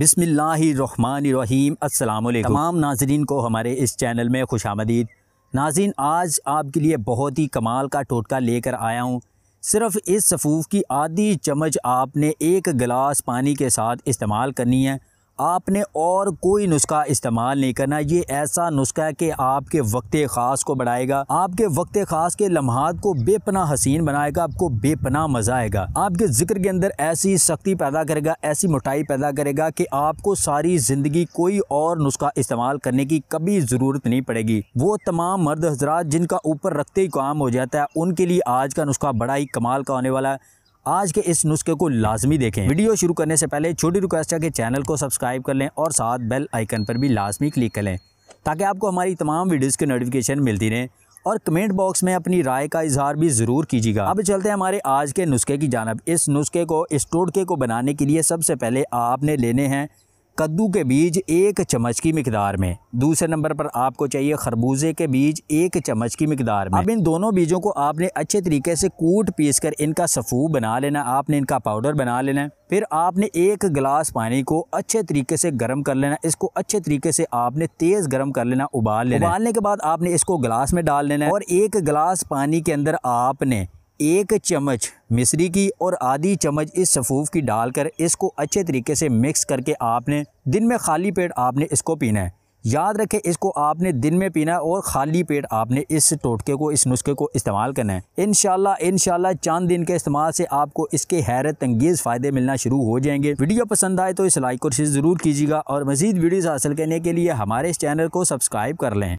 बिसमीम अल्लाम तमाम नाजरन को हमारे इस चैनल में खुश आमदीद नाजिन आज आपके लिए बहुत ही कमाल का टोटका लेकर आया हूँ सिर्फ़ इस सफ़ूफ़ की आधी चम्मच आपने एक गिलास पानी के साथ इस्तेमाल करनी है आपने और कोई नुस्खा इस्तेमाल नहीं करना ये ऐसा नुस्खा है कि आपके वक्त ख़ास को बढ़ाएगा आपके वक्त ख़ास के लम्हात को बेपना हसीन बनाएगा आपको बेपना मज़ा आएगा आपके जिक्र के अंदर ऐसी सख्ती पैदा करेगा ऐसी मोटाई पैदा करेगा कि आपको सारी ज़िंदगी कोई और नुस्खा इस्तेमाल करने की कभी ज़रूरत नहीं पड़ेगी वो तमाम मर्द हजरात जिनका ऊपर रखते ही काम हो जाता है उनके लिए आज का नुस्खा बड़ा ही कमाल का होने वाला है आज के इस नुस्खे को लाजमी देखें वीडियो शुरू करने से पहले छोटी रिक्वेस्ट है कि चैनल को सब्सक्राइब कर लें और साथ बेल आइकन पर भी लाजमी क्लिक कर लें ताकि आपको हमारी तमाम वीडियोज़ की नोटिफिकेशन मिलती रहे और कमेंट बॉक्स में अपनी राय का इजहार भी ज़रूर कीजिएगा अब चलते हैं हमारे आज के नुस्खे की जानब इस नुस्खे को इस टोटके को बनाने के लिए सबसे पहले आपने लेने हैं कद्दू के बीज एक चम्मच की मकदार में दूसरे नंबर पर आपको चाहिए खरबूजे के बीज एक चम्मच की मकदार में अब इन दोनों बीजों को आपने अच्छे तरीके से कूट पीस कर इनका सफ़ू बना लेना आपने इनका पाउडर बना लेना फिर आपने एक गिलास पानी को अच्छे तरीके से गर्म कर लेना इसको अच्छे तरीके से आपने तेज़ गर्म कर लेना उबाल लेना उबालने के बाद आपने इसको गिलास में डाल लेना और एक गिलास पानी के अंदर आपने एक चम्मच मिश्री की और आधी चम्मच इस सफ़ूफ की डालकर इसको अच्छे तरीके से मिक्स करके आपने दिन में खाली पेट आपने इसको पीना है याद रखें इसको आपने दिन में पीना है और खाली पेट आपने इस टोटके को इस नुस्खे को इस्तेमाल करना है इन इन चांद दिन के इस्तेमाल से आपको इसके हैरत अंगेज़ फ़ायदे मिलना शुरू हो जाएंगे वीडियो पसंद आए तो इस लाइक और शेयर ज़रूर कीजिएगा और मज़ीद वीडियोज़ हासिल करने के लिए हमारे इस चैनल को सब्सक्राइब कर लें